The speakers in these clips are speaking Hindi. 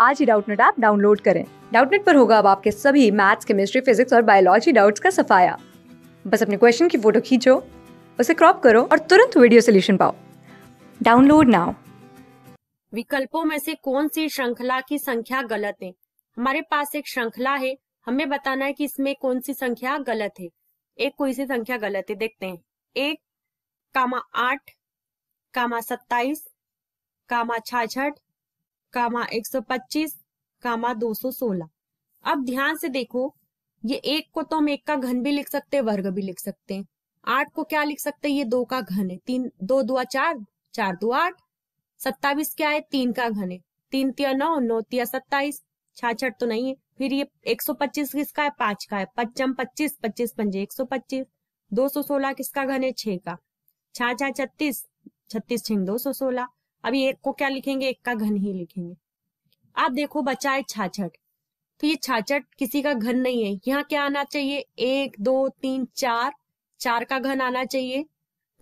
आज ही डाउटनेट ऐप डाउनलोड करें डाउटनेट पर होगा अब आपके सभी मैथ्स केमिस्ट्री फिजिक्स और बायोलॉजी डाउट्स का सफाया बस अपने क्वेश्चन की फोटो खींचो उसे क्रॉप करो और तुरंत वीडियो सोल्यूशन पाओ डाउनलोड नाउ विकल्पों में से कौन सी श्रृंखला की संख्या गलत है हमारे पास एक श्रृंखला है हमें बताना है कि इसमें कौन सी संख्या गलत है एक कोई सी संख्या गलत है देखते हैं एक कामा आठ कामा सत्ताईस कामा छाछठ कामा एक सौ पच्चीस कामा दो सोलह अब ध्यान से देखो ये एक को तो हम एक का घन भी लिख सकते हैं वर्ग भी लिख सकते हैं आठ को क्या लिख सकते हैं ये दो का घन है तीन दो दुआ चार चार दो आठ सत्ताईस क्या है तीन का घन है तीन तिया नौ नौ तिया सत्ताईस छाछ तो नहीं है फिर ये एक सौ पच्चीस किसका है पांच का है पच्चम पच्चीस पच्चीस पंजे एक सौ पच्चीस दो सौ सोलह किसका घन है छह का छा छा छत्तीस छत्तीस छिंग दो सौ सोलह अभी एक को क्या लिखेंगे एक का घन ही लिखेंगे आप देखो बचा है छाछट तो ये छाछट किसी का घन नहीं है यहाँ क्या आना चाहिए एक दो तीन चार चार का घन आना चाहिए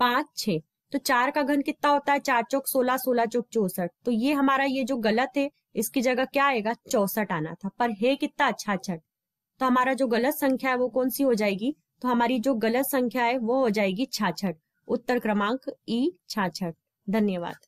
पांच छ तो चार का घन कितना होता है चार चौक सोलह सोलह चौक चौसठ तो ये हमारा ये जो गलत है इसकी जगह क्या आएगा चौसठ आना था पर है कितना छाछठ तो हमारा जो गलत संख्या है वो कौन सी हो जाएगी तो हमारी जो गलत संख्या है वो हो जाएगी छाछठ उत्तर क्रमांक ई छाछठ धन्यवाद